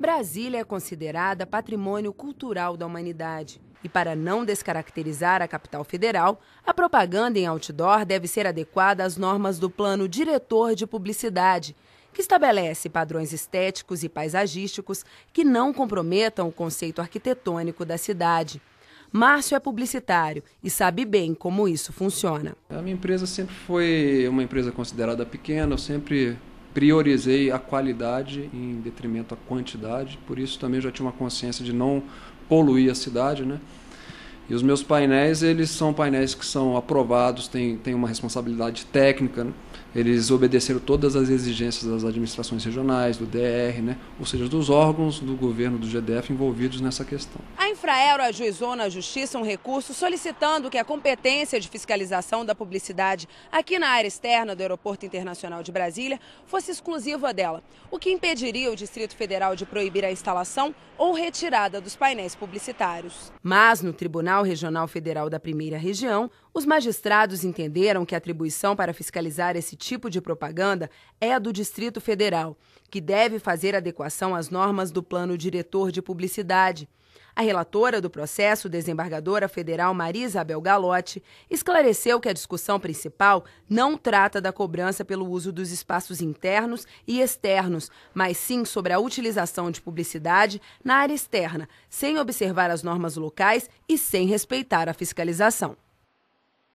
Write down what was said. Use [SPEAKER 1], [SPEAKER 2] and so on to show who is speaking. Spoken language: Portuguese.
[SPEAKER 1] Brasília é considerada patrimônio cultural da humanidade. E para não descaracterizar a capital federal, a propaganda em outdoor deve ser adequada às normas do Plano Diretor de Publicidade, que estabelece padrões estéticos e paisagísticos que não comprometam o conceito arquitetônico da cidade. Márcio é publicitário e sabe bem como isso funciona.
[SPEAKER 2] A minha empresa sempre foi uma empresa considerada pequena, eu sempre priorizei a qualidade em detrimento à quantidade, por isso também já tinha uma consciência de não poluir a cidade, né? E os meus painéis, eles são painéis que são aprovados, têm, têm uma responsabilidade técnica, né? eles obedeceram todas as exigências das administrações regionais, do DR, né? ou seja, dos órgãos do governo do GDF envolvidos nessa questão.
[SPEAKER 1] A Infraero ajuizou na Justiça um recurso solicitando que a competência de fiscalização da publicidade aqui na área externa do Aeroporto Internacional de Brasília fosse exclusiva dela, o que impediria o Distrito Federal de proibir a instalação ou retirada dos painéis publicitários. Mas no Tribunal Tribunal Regional Federal da Primeira Região, os magistrados entenderam que a atribuição para fiscalizar esse tipo de propaganda é a do Distrito Federal, que deve fazer adequação às normas do Plano Diretor de Publicidade. A relatora do processo, desembargadora federal Maria Isabel Galotti, esclareceu que a discussão principal não trata da cobrança pelo uso dos espaços internos e externos, mas sim sobre a utilização de publicidade na área externa, sem observar as normas locais e sem respeitar a fiscalização.